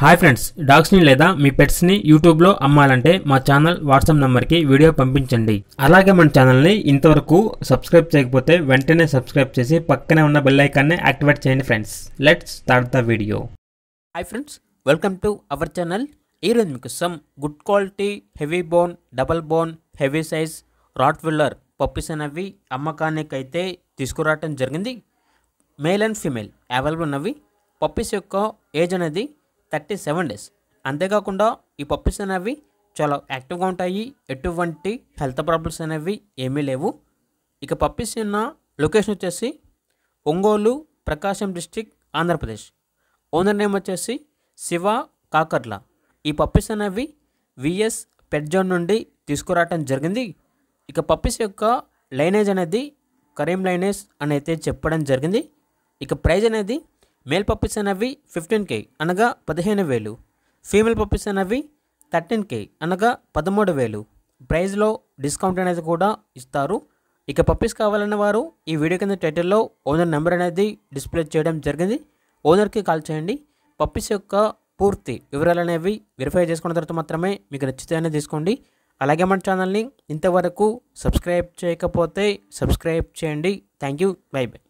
hi friends డాగ్స్ని లేదా మీ పెట్స్ని యూట్యూబ్లో అమ్మాలంటే మా ఛానల్ వాట్సాప్ నెంబర్కి వీడియో పంపించండి అలాగే మన ఛానల్ని ఇంతవరకు సబ్స్క్రైబ్ చేయకపోతే వెంటనే సబ్స్క్రైబ్ చేసి పక్కనే ఉన్న బెల్ ఐకాన్ని యాక్టివేట్ చేయండి friends let's start the video hi friends welcome to our channel ఈరోజు మీకు some good quality heavy bone double bone heavy size Rottweiler puppies అనేవి అమ్మకానికి అయితే తీసుకురావటం జరిగింది మేల్ అండ్ ఫీమేల్ అవైలబుల్ ఉన్నవి పప్పీస్ యొక్క ఏజ్ అనేది థర్టీ సెవెన్ డేస్ అంతేకాకుండా ఈ పప్పీస్ అనేవి చాలా యాక్టివ్గా ఉంటాయి ఎటువంటి హెల్త్ ప్రాబ్లమ్స్ అనేవి ఏమీ లేవు ఇక పప్పీస్ ఉన్న లొకేషన్ వచ్చేసి Ongole Prakasam district Andhra Pradesh owner name వచ్చేసి శివ కాకర్ల ఈ పప్పీస్ అనేవి విఎస్ పెడ్జోన్ నుండి తీసుకురావటం జరిగింది ఇక పప్పీస్ యొక్క లైనేజ్ అనేది కరీం లైనేజ్ అని అయితే చెప్పడం జరిగింది ఇక ప్రైజ్ అనేది మేల్ పప్పీస్ అనేవి ఫిఫ్టీన్ కే అనగా పదిహేను వేలు ఫీమేల్ పప్పీస్ అనేవి థర్టీన్ కే అనగా పదమూడు వేలు ప్రైజ్లో డిస్కౌంట్ అనేది కూడా ఇస్తారు ఇక పప్పీస్ కావాలన్న వారు ఈ వీడియో కింద టైటిల్లో ఓనర్ నెంబర్ అనేది డిస్ప్లే చేయడం జరిగింది ఓనర్కి కాల్ చేయండి పప్పీస్ యొక్క పూర్తి వివరాలు అనేవి వెరిఫై చేసుకున్న తర్వాత మాత్రమే మీకు నచ్చితేనే తీసుకోండి అలాగే మన ఛానల్ని ఇంతవరకు సబ్స్క్రైబ్ చేయకపోతే సబ్స్క్రైబ్ చేయండి థ్యాంక్ యూ బై బై